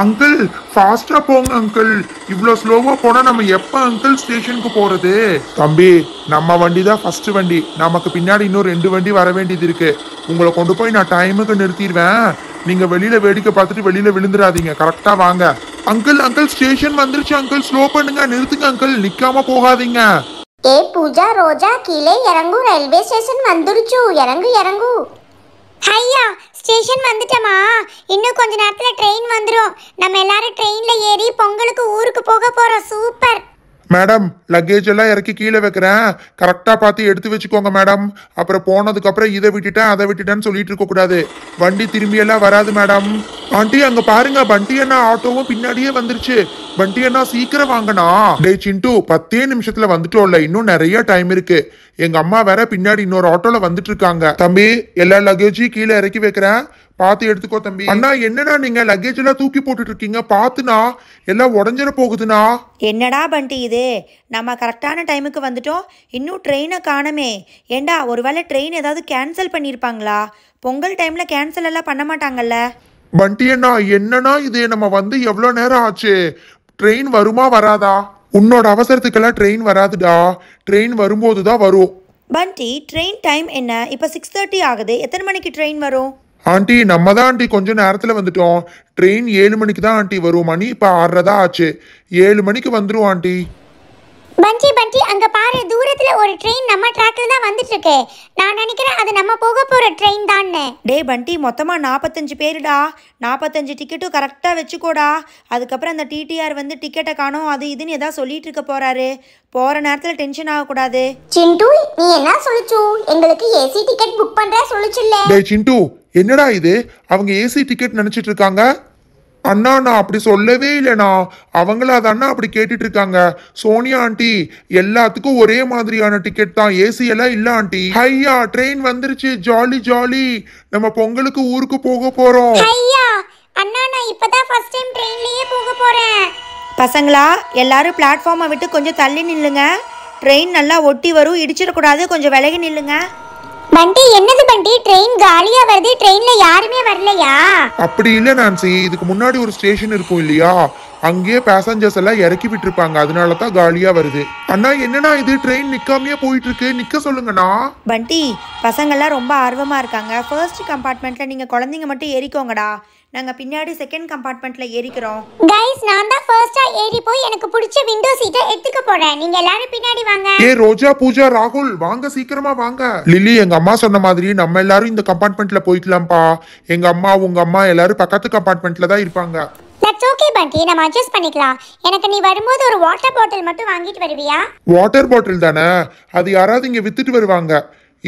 uncle ஃபாஸ்டா போங்க uncle இவ்வளோ ஸ்லோவா போனா நம்ம எப்ப அங்கிள் ஸ்டேஷனுக்கு போறது தம்பி நம்ம வண்டி தான் ஃபர்ஸ்ட் வண்டி நமக்கு பின்னாடி இன்னும் ரெண்டு வண்டி வர வேண்டியது இருக்கு உங்களை கொண்டு போய் நான் டைமுக்கு நிறுத்திடுவேன் நீங்க வெளியில வேடிக்கை பார்த்துட்டு வெளியில விழுந்துடாதீங்க கரெக்டா வாங்க அங்கிள் அங்கிள் ஸ்டேஷன் வந்துருச்சு அங்கிள் ஸ்லோ பண்ணுங்க நிறுத்துங்க அங்கிள் நிக்காம போகாதீங்க ஏ பூஜா ரோஜா கீழே இறங்கு ரயில்வே ஸ்டேஷன் வந்துருச்சு இறங்கு இறங்கு ஐயா ஸ்டேஷன் வந்துட்டமா இன்னும் கொஞ்ச நேரத்தில் ட்ரெயின் வந்துடும் நம்ம எல்லாரும் ட்ரெயினில் ஏறி பொங்கலுக்கு ஊருக்கு போக போகிறோம் சூப்பர் மேடம் லக்கேஜ் எல்லாம் இறக்கி கீழே வைக்கிறேன் கரெக்டாக பார்த்து எடுத்து வச்சுக்கோங்க மேடம் அப்புறம் போனதுக்கப்புறம் இதை விட்டுட்டேன் அதை விட்டுட்டேன்னு சொல்லிட்டு இருக்கக்கூடாது வண்டி திரும்பி எல்லாம் வராது மேடம் ஆண்டி அங்க பாருங்க பண்டி அண்ணா ஆட்டோவும் பின்னாடியே வந்துருச்சு பண்டி அண்ணா சீக்கிரம் வாங்கினா டே சிண்டு பத்தே நிமிஷத்துல வந்துட்டோம்ல இன்னும் நிறைய டைம் இருக்கு எங்க அம்மா வேற பின்னாடி இன்னொரு ஆட்டோல வந்துட்டு இருக்காங்க தம்பி எல்லா லக்கேஜையும் கீழே இறக்கி வைக்கிறேன் பார்த்து எடுத்துக்கோ தம்பி அண்ணா என்னடா நீங்க லக்கேஜ் எல்லாம் தூக்கி போட்டுட்டு இருக்கீங்க பாத்துனா எல்லாம் உடஞ்சிட போகுதுண்ணா என்னடா பண்டி இது நம்ம கரெக்டான டைமுக்கு வந்துட்டோம் இன்னும் ட்ரெயினை காணமே ஏண்டா ஒருவேளை ட்ரெயின் ஏதாவது கேன்சல் பண்ணியிருப்பாங்களா பொங்கல் டைம்ல கேன்சல் எல்லாம் பண்ண மாட்டாங்கல்ல பண்டி அண்ணா என்னன்னா இது நம்ம வந்து எவ்வளோ நேரம் ஆச்சு ட்ரெயின் வருமா வராதா உன்னோட அவசரத்துக்கெல்லாம் ட்ரெயின் வராதுடா ட்ரெயின் வரும்போது தான் வரும் பண்டி ட்ரெயின் டைம் என்ன இப்போ சிக்ஸ் தேர்ட்டி ஆகுது எத்தனை மணிக்கு ட்ரெயின் வரும் ஆண்டி நம்ம தான் ஆண்டி கொஞ்சம் நேரத்தில் வந்துட்டோம் ட்ரெயின் ஏழு மணிக்கு தான் ஆண்டி வரும் மணி இப்போ ஆறரை தான் ஆச்சு ஏழு மணிக்கு வந்துடும் ஆண்டி பஞ்சி பஞ்சி அங்க பாரு ஒரு ட்ரெயின் நம்ம ட்ராக்ல தான் வந்துட்டு இருக்கு நான் நினைக்கிறேன் அது நம்ம போக போற ட்ரெயின் தான் டே பண்டி மொத்தமா நாற்பத்தஞ்சு பேருடா நாற்பத்தஞ்சு டிக்கெட்டும் கரெக்டாக வச்சுக்கோடா அதுக்கப்புறம் அந்த டிடிஆர் வந்து டிக்கெட்டை காணும் அது இதுன்னு ஏதாவது சொல்லிட்டு இருக்க போறாரு போற நேரத்தில் டென்ஷன் ஆகக்கூடாது சிண்டு நீ என்ன சொல்லுச்சு எங்களுக்கு ஏசி டிக்கெட் புக் பண்ற இல்ல டே சிண்டு என்னடா இது அவங்க ஏசி டிக்கெட் நினைச்சிட்டு இருக்காங்க அண்ணா நான் அப்படி சொல்லவே இல்லைண்ணா அவங்கள அதண்ணா அப்படி கேட்டுட்டு இருக்காங்க சோனியா ஆண்டி எல்லாத்துக்கும் ஒரே மாதிரியான டிக்கெட் தான் ஏசி எல்லாம் இல்லை ஆண்டி ஐயா ட்ரெயின் வந்துருச்சு ஜாலி ஜாலி நம்ம பொங்கலுக்கு ஊருக்கு போக போறோம் அண்ணா ஃபர்ஸ்ட் டைம் போக பசங்களா எல்லாரும் பிளாட்ஃபார்மை விட்டு கொஞ்சம் தள்ளி நில்லுங்க ட்ரெயின் நல்லா ஒட்டி வரும் இடிச்சிடக்கூடாது கொஞ்சம் விலகி நில்லுங்க பண்டி என்னது பண்டி ட்ரெயின் காலியா வருது ட்ரெயின்ல யாருமே வரலையா அப்படி இல்ல நான்சி இதுக்கு முன்னாடி ஒரு ஸ்டேஷன் இருக்கும் இல்லையா அங்கேயே பேசஞ்சர்ஸ் எல்லாம் இறக்கி விட்டுருப்பாங்க அதனால தான் காலியா வருது அண்ணா என்னன்னா இது ட்ரெயின் நிக்காமையே போயிட்டு இருக்கு நிக்க சொல்லுங்கண்ணா பண்டி பசங்கள்லாம் ரொம்ப ஆர்வமா இருக்காங்க ஃபர்ஸ்ட் கம்பார்ட்மெண்ட்ல நீங்க குழந்தைங்க மட்டும் ஏறிக்கோங்கடா நாங்கள் பின்னாடி செகண்ட் கம்பார்ட்மெண்ட்டில் ஏறிக்கிறோம் गाइस நான் தான் ஃபர்ஸ்டா ஏறி போய் எனக்கு பிடிச்ச விண்டோ சீட்டை எடுத்துக்க போறேன் நீங்க எல்லாரும் பின்னாடி வாங்க ஏ ரோஜா பூஜா ராகுல் வாங்க சீக்கிரமா வாங்க லில்லி எங்க அம்மா சொன்ன மாதிரி நம்ம எல்லாரும் இந்த கம்பார்ட்மெண்ட்ல போய்க்கலாம்ப்பா எங்க அம்மா உங்க அம்மா எல்லாரும் பக்கத்து கம்பார்ட்மெண்ட்ல தான் இருப்பாங்க தட்ஸ் ஓகே பண்டி நம்ம அட்ஜஸ்ட் பண்ணிக்கலாம் எனக்கு நீ வரும்போது ஒரு வாட்டர் பாட்டில் மட்டும் வாங்கிட்டு வருவியா வாட்டர் பாட்டில் தானே அது யாராவது இங்க வித்துட்டு வருவாங்க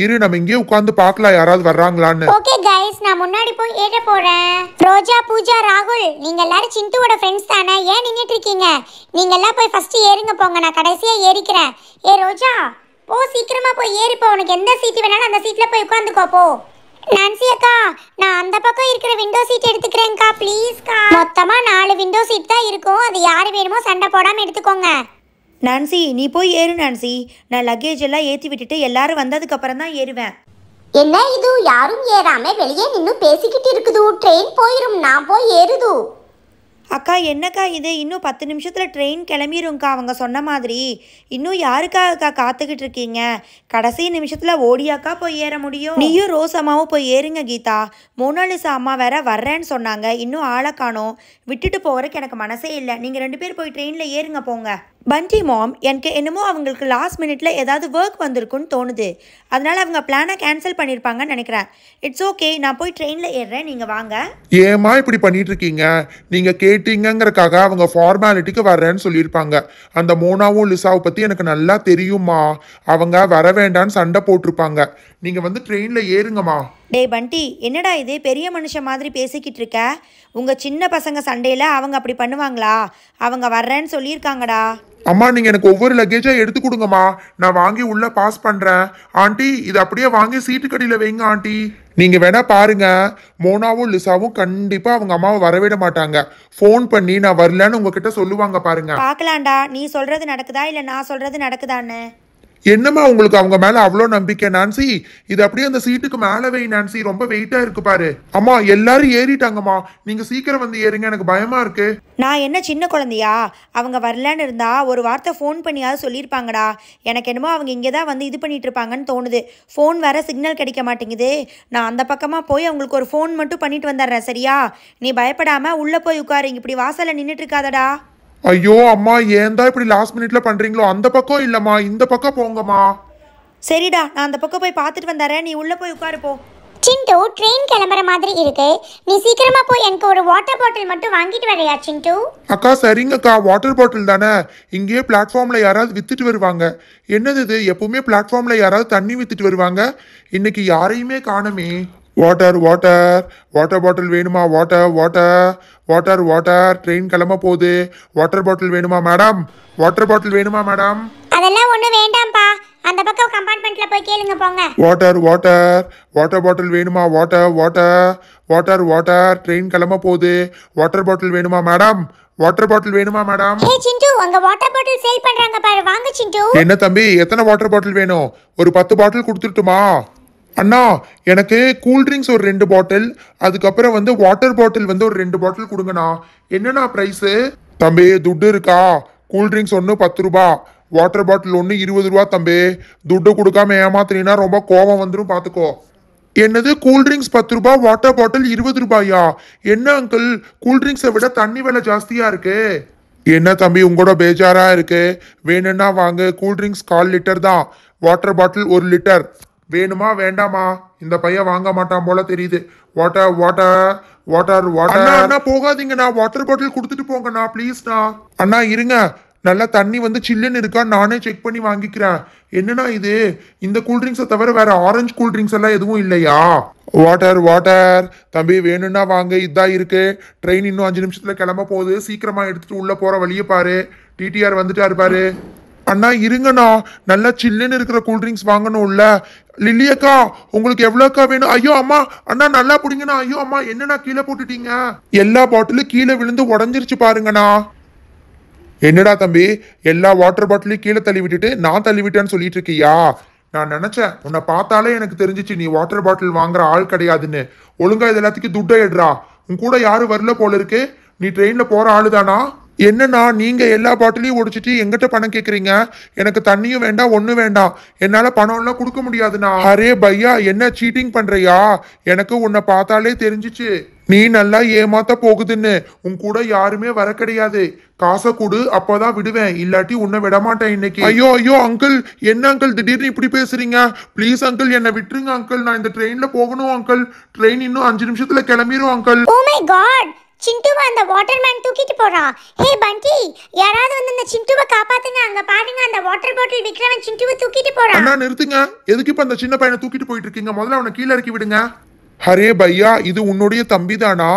இரு நம்ம இங்கே உட்காந்து பார்க்கலாம் யாராவது வர்றாங்களான்னு ஓகே गाइस நான் முன்னாடி போய் ஏற போறேன் ரோஜா பூஜா ராகுல் நீங்க எல்லாரும் சிந்துவோட ஃப்ரெண்ட்ஸ் தானே ஏன் நின்னுட்டு இருக்கீங்க நீங்க எல்லாம் போய் ஃபர்ஸ்ட் ஏறுங்க போங்க நான் கடைசியா ஏறிக்கிறேன் ஏ ரோஜா போ சீக்கிரமா போய் ஏறி போ உனக்கு எந்த சீட் வேணாலும் அந்த சீட்ல போய் உட்காந்துக்கோ போ நான்சி அக்கா நான் அந்த பக்கம் இருக்கிற விண்டோ சீட் எடுத்துக்கிறேன்க்கா ப்ளீஸ்க்கா மொத்தமாக நாலு விண்டோ சீட் தான் இருக்கும் அது யார் வேணுமோ சண்டை போடாமல் எடுத்துக்கோங்க நான்சி நீ போய் ஏறு நான்சி நான் லக்கேஜ் எல்லாம் ஏற்றி விட்டுட்டு எல்லாரும் வந்ததுக்கப்புறம் தான் ஏறுவேன் என்ன இது யாரும் ஏறாம வெளியே நின்று பேசிக்கிட்டு இருக்குது ட்ரெயின் போயிரும் நான் போய் ஏறுது அக்கா என்னக்கா இது இன்னும் பத்து நிமிஷத்தில் ட்ரெயின் கிளம்பிருங்க்கா அவங்க சொன்ன மாதிரி இன்னும் யாருக்கா அக்கா காத்துக்கிட்டு இருக்கீங்க கடைசி நிமிஷத்தில் ஓடியாக்கா போய் ஏற முடியும் நீயும் ரோஸ் அம்மாவும் போய் ஏறுங்க கீதா மோனாலிசா அம்மா வேற வர்றேன்னு சொன்னாங்க இன்னும் ஆளை காணும் விட்டுட்டு போகிறதுக்கு எனக்கு மனசே இல்லை நீங்கள் ரெண்டு பேர் போய் ட்ரெயினில் ஏறுங்க போங்க பண்டி மாம் எனக்கு என்னமோ அவங்களுக்கு லாஸ்ட் மினிட்ல ஏதாவது ஒர்க் வந்திருக்குன்னு தோணுது அதனால அவங்க பிளானை கேன்சல் பண்ணியிருப்பாங்கன்னு நினைக்கிறேன் இட்ஸ் ஓகே நான் போய் ட்ரெயினில் ஏறுறேன் நீங்கள் வாங்க ஏமா இப்படி பண்ணிட்டு இருக்கீங்க நீங்கள் கேட்டீங்கிறக்காக அவங்க ஃபார்மாலிட்டிக்கு வர்றேன்னு சொல்லியிருப்பாங்க அந்த மோனாவும் லிசாவை பற்றி எனக்கு நல்லா தெரியுமா அவங்க வர வேண்டான்னு சண்டை போட்டிருப்பாங்க நீங்கள் வந்து ட்ரெயினில் ஏறுங்கம்மா டே பண்டி என்னடா இது பெரிய மனுஷன் மாதிரி பேசிக்கிட்டு இருக்க உங்கள் சின்ன பசங்க சண்டையில் அவங்க அப்படி பண்ணுவாங்களா அவங்க வர்றேன்னு சொல்லியிருக்காங்கடா அம்மா நீங்க எனக்கு ஒவ்வொரு லக்கேஜா எடுத்து கொடுங்கம்மா நான் வாங்கி உள்ள பாஸ் பண்றேன் ஆண்டி இது அப்படியே வாங்கி சீட்டுக்கடியில வைங்க ஆண்டி நீங்க வேணா பாருங்க மோனாவும் லிசாவும் கண்டிப்பா அவங்க அம்மாவை வரவிட மாட்டாங்க ஃபோன் பண்ணி நான் வரலன்னு உங்ககிட்ட சொல்லுவாங்க பாருங்க பாக்கலாண்டா நீ சொல்றது நடக்குதா இல்ல நான் சொல்றது நடக்குதான்னு என்னம்மா உங்களுக்கு அவங்க மேல அவ்வளோ நம்பிக்கை நான்சி இது அப்படியே அந்த சீட்டுக்கு மேலே வை நான்சி ரொம்ப வெயிட்டா இருக்கு பாரு அம்மா எல்லாரும் ஏறிட்டாங்கம்மா நீங்க சீக்கிரம் வந்து ஏறுங்க எனக்கு பயமா இருக்கு நான் என்ன சின்ன குழந்தையா அவங்க வரலன்னு இருந்தா ஒரு வார்த்தை ஃபோன் பண்ணியாவது சொல்லியிருப்பாங்கடா எனக்கு என்னமோ அவங்க இங்கே தான் வந்து இது பண்ணிட்டு இருப்பாங்கன்னு தோணுது ஃபோன் வேற சிக்னல் கிடைக்க மாட்டேங்குது நான் அந்த பக்கமாக போய் அவங்களுக்கு ஒரு ஃபோன் மட்டும் பண்ணிட்டு வந்துடுறேன் சரியா நீ பயப்படாம உள்ள போய் உட்காரு இப்படி வாசலில் நின்றுட்டு இருக்காதடா ஐயோ அம்மா ஏன் தான் இப்படி லாஸ்ட் மினிட்ல பண்றீங்களோ அந்த பக்கம் இல்லம்மா இந்த பக்கம் போங்கம்மா சரிடா நான் அந்த பக்கம் போய் பார்த்துட்டு வந்தறேன் நீ உள்ள போய் உட்காரு போ சிண்டு ட்ரெயின் கிளம்புற மாதிரி இருக்கு நீ சீக்கிரமா போய் எனக்கு ஒரு வாட்டர் பாட்டில் மட்டும் வாங்கிட்டு வரையா சிண்டு அக்கா சரிங்கக்கா வாட்டர் பாட்டில் தானே இங்கேயே பிளாட்ஃபார்ம்ல யாராவது வித்துட்டு வருவாங்க என்னது இது எப்பவுமே பிளாட்ஃபார்ம்ல யாராவது தண்ணி வித்துட்டு வருவாங்க இன்னைக்கு யாரையுமே காணமே வாட்டர் வாட்டர் வாட்டர் பாட்டில் வேணுமா water water water water train கிளம்ப போகுது வாட்டர் பாட்டில் வேணுமா மேடம் வாட்டர் பாட்டில் வேணுமா மேடம் அதெல்லாம் ஒண்ணு வேண்டாம்ப்பா அந்த பக்கம் கம்பார்ட்மெண்ட்ல போய் கேளுங்க போங்க வாட்டர் வாட்டர் வாட்டர் பாட்டில் வேணுமா water water water water train கிளம்ப போகுது வாட்டர் பாட்டில் வேணுமா மேடம் வாட்டர் பாட்டில் வேணுமா மேடம் ஏ சிந்து அங்க வாட்டர் பாட்டில் சேல் பண்றாங்க பாரு வாங்க சிந்து என்ன தம்பி எத்தனை வாட்டர் பாட்டில் வேணும் ஒரு பத்து பாட்டில் கொடுத்துட்டுமா அண்ணா எனக்கு கூல்ட்ரிங்க்ஸ் ஒரு ரெண்டு பாட்டில் அதுக்கப்புறம் வந்து வாட்டர் பாட்டில் வந்து ஒரு ரெண்டு பாட்டில் கொடுங்கண்ணா என்னண்ணா ப்ரைஸு தம்பி துட்டு இருக்கா கூல்ட்ரிங்க்ஸ் ஒன்று பத்து ரூபா வாட்டர் பாட்டில் ஒன்று இருபது ரூபா தம்பி துட்டு கொடுக்காம ஏமாத்துறீங்கன்னா ரொம்ப கோபம் வந்துடும் பார்த்துக்கோ என்னது கூல்ட்ரிங்க்ஸ் பத்து ரூபா வாட்டர் பாட்டில் இருபது ரூபாயா என்ன அங்கிள் கூல்ட்ரிங்க்ஸை விட தண்ணி விலை ஜாஸ்தியாக இருக்கு என்ன தம்பி உங்களோட பேஜாராக இருக்கு வேணும்னா வாங்க கூல்ட்ரிங்க்ஸ் கால் லிட்டர் தான் வாட்டர் பாட்டில் ஒரு லிட்டர் வேணுமா வேண்டாமா இந்த பையன் வாங்க மாட்டான் போல தெரியுது வாட்டர் வாட்டர் வாட்டர் வாட்டர் அண்ணா போகாதீங்கண்ணா வாட்டர் பாட்டில் கொடுத்துட்டு போங்கண்ணா ப்ளீஸ்ண்ணா அண்ணா இருங்க நல்லா தண்ணி வந்து சில்லுன்னு இருக்கா நானே செக் பண்ணி வாங்கிக்கிறேன் என்னன்னா இது இந்த கூல்ட்ரிங்க்ஸை தவிர வேற ஆரஞ்சு கூல்ட்ரிங்க்ஸ் எல்லாம் எதுவும் இல்லையா வாட்டர் வாட்டர் தம்பி வேணும்னா வாங்க இதான் இருக்கு ட்ரெயின் இன்னும் அஞ்சு நிமிஷத்துல கிளம்ப போகுது சீக்கிரமா எடுத்துட்டு உள்ள போற வழியே பாரு டிடிஆர் வந்துட்டா இருப்பாரு அண்ணா இருங்கண்ணா நல்லா சில்லுன்னு இருக்கிற கூல்ட்ரிங்க்ஸ் வாங்கணும்ல லில்லியக்கா உங்களுக்கு எவ்வளோக்கா வேணும் ஐயோ அம்மா அண்ணா நல்லா பிடிங்கண்ணா ஐயோ அம்மா என்னண்ணா கீழே போட்டுட்டீங்க எல்லா பாட்டிலும் கீழே விழுந்து உடஞ்சிருச்சு பாருங்கண்ணா என்னடா தம்பி எல்லா வாட்டர் பாட்டிலையும் கீழே தள்ளி விட்டுட்டு நான் தள்ளி விட்டேன்னு சொல்லிட்டு இருக்கியா நான் நினச்சேன் உன்னை பார்த்தாலே எனக்கு தெரிஞ்சிச்சு நீ வாட்டர் பாட்டில் வாங்குற ஆள் கிடையாதுன்னு ஒழுங்கா இது எல்லாத்துக்கும் துட்டை எடுறா உன் கூட யாரும் வரல போல இருக்கு நீ ட்ரெயினில் போகிற ஆளுதானா என்னண்ணா நீங்கள் எல்லா பாட்டிலையும் ஒடிச்சிட்டு எங்கிட்ட பணம் கேட்குறீங்க எனக்கு தண்ணியும் வேண்டாம் ஒன்றும் வேண்டாம் என்னால் பணம்லாம் கொடுக்க முடியாதுண்ணா அரே பையா என்ன சீட்டிங் பண்ணுறியா எனக்கு உன்னை பார்த்தாலே தெரிஞ்சிச்சு நீ நல்லா ஏமாத்த போகுதுன்னு உன் கூட யாருமே வர கிடையாது காசை கொடு அப்போதான் விடுவேன் இல்லாட்டி உன்னை விட மாட்டேன் இன்னைக்கு ஐயோ ஐயோ அங்கிள் என்ன அங்கிள் திடீர்னு இப்படி பேசுறீங்க ப்ளீஸ் அங்கிள் என்னை விட்டுருங்க அங்கிள் நான் இந்த ட்ரெயின்ல போகணும் அங்கிள் ட்ரெயின் இன்னும் அஞ்சு நிமிஷத்துல கிளம்பிடும் அங்கிள் சிண்டுவை அந்த வாட்டர்மேன் தூக்கிட்டு போறான் ஹே பண்டி யாராவது வந்து அந்த சிண்டுவை காப்பாத்துங்க அங்க பாருங்க அந்த வாட்டர் பாட்டில் விக்ரமன் சிண்டுவை தூக்கிட்டு போறான் அண்ணா நிறுத்துங்க எதுக்கு இப்ப அந்த சின்ன பையனை தூக்கிட்டு போயிட்டு இருக்கீங்க முதல்ல அவனை கீழே இறக்கி விடுங்க ஹரே பையா இது உன்னுடைய தம்பி தானா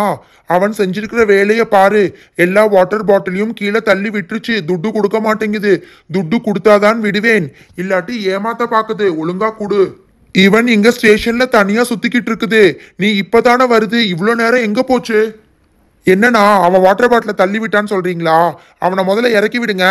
அவன் செஞ்சிருக்கிற வேலையை பாரு எல்லா வாட்டர் பாட்டிலையும் கீழே தள்ளி விட்டுருச்சு துட்டு கொடுக்க மாட்டேங்குது துட்டு கொடுத்தாதான் விடுவேன் இல்லாட்டி ஏமாத்த பாக்குது ஒழுங்கா கொடு இவன் இங்க ஸ்டேஷன்ல தனியா சுத்திக்கிட்டு இருக்குது நீ இப்பதானே வருது இவ்வளோ நேரம் எங்க போச்சு என்னண்ணா அவன் வாட்டர் பாட்டிலை தள்ளி விட்டான்னு சொல்கிறீங்களா அவனை முதல்ல இறக்கி விடுங்க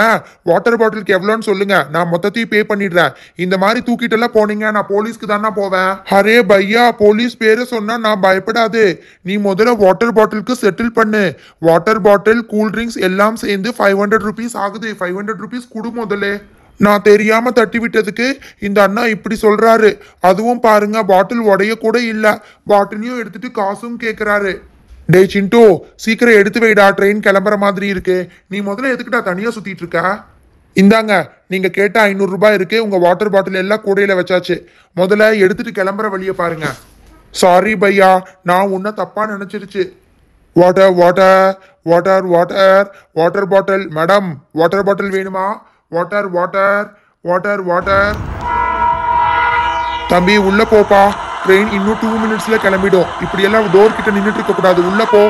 வாட்டர் பாட்டிலுக்கு எவ்வளோன்னு சொல்லுங்கள் நான் மொத்தத்தையும் பே பண்ணிடுறேன் இந்த மாதிரி தூக்கிட்டெல்லாம் போனீங்க நான் போலீஸ்க்கு தானே போவேன் அரே பையா போலீஸ் பேரை சொன்னால் நான் பயப்படாது நீ முதல்ல வாட்டர் பாட்டிலுக்கு செட்டில் பண்ணு வாட்டர் பாட்டில் கூல் ட்ரிங்க்ஸ் எல்லாம் சேர்ந்து ஃபைவ் ஹண்ட்ரட் ருபீஸ் ஆகுது ஃபைவ் ஹண்ட்ரட் ருபீஸ் கொடு முதல்ல நான் தெரியாம தட்டி விட்டதுக்கு இந்த அண்ணா இப்படி சொல்றாரு அதுவும் பாருங்க பாட்டில் உடைய கூட இல்லை பாட்டிலையும் எடுத்துட்டு காசும் கேட்குறாரு டே சிண்டு சீக்கிரம் எடுத்து வைடா ட்ரெயின் கிளம்புற மாதிரி இருக்கு நீ முதல்ல எதுக்குடா தனியா சுத்திட்டு இருக்க இந்தாங்க நீங்க கேட்டால் ஐநூறுரூபா இருக்கு உங்க வாட்டர் பாட்டில் எல்லாம் கூடையில வச்சாச்சு முதல்ல எடுத்துட்டு கிளம்புற வழியை பாருங்க சாரி பையா நான் உன்ன தப்பா நினைச்சிருச்சு water water water water water bottle madam water bottle வேணுமா வாட்டர் வாட்டர் வாட்டர் வாட்டர் தம்பி உள்ள போப்பா ட்ரெயின் இன்னும் டூ மினிட்ஸ்ல கிளம்பிடும் இப்படி எல்லாம் டோர் கிட்ட நின்றுட்டு இருக்க கூடாது உள்ள போ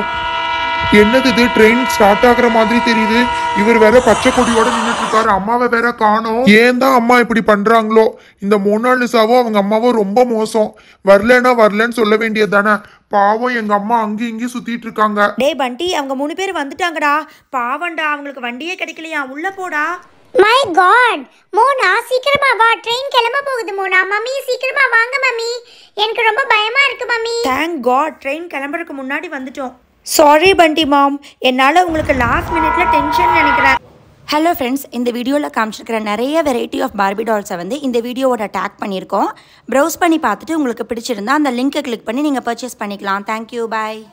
என்னது இது ட்ரெயின் ஸ்டார்ட் ஆகுற மாதிரி தெரியுது இவர் வேற பச்சை கொடியோட நின்றுட்டு இருக்காரு அம்மாவை வேற காணும் ஏன் தான் அம்மா இப்படி பண்றாங்களோ இந்த மோனாலிசாவோ அவங்க அம்மாவோ ரொம்ப மோசம் வரலன்னா வரலன்னு சொல்ல வேண்டியது தானே பாவம் எங்க அம்மா அங்கேயும் இங்கேயும் சுத்திட்டு இருக்காங்க டே பண்டி அவங்க மூணு பேர் வந்துட்டாங்கடா பாவம்டா அவங்களுக்கு வண்டியே கிடைக்கலையா உள்ள போடா மை காட் மோனா சீக்கிரமா வா ட்ரெயின் கிளம்ப போகுது மோனா மம்மி சீக்கிரமா வாங்க மம்மி எனக்கு ரொம்ப பயமா இருக்கு மம்மி தேங்க் காட் ட்ரெயின் கிளம்புறதுக்கு முன்னாடி வந்துட்டோம் சாரி பண்டி மாம் என்னால் உங்களுக்கு லாஸ்ட் மினிட்ல டென்ஷன் நினைக்கிறேன் ஹலோ ஃப்ரெண்ட்ஸ் இந்த வீடியோவில் காமிச்சிருக்கிற நிறைய வெரைட்டி ஆஃப் பார்பி டால்ஸை வந்து இந்த வீடியோவோட டேக் பண்ணியிருக்கோம் ப்ரௌஸ் பண்ணி பார்த்துட்டு உங்களுக்கு பிடிச்சிருந்தா அந்த லிங்க்கை கிளிக் பண்ணி நீங்கள் பர்ச்சேஸ் பண்ணிக்கலாம் தேங்க்யூ பாய்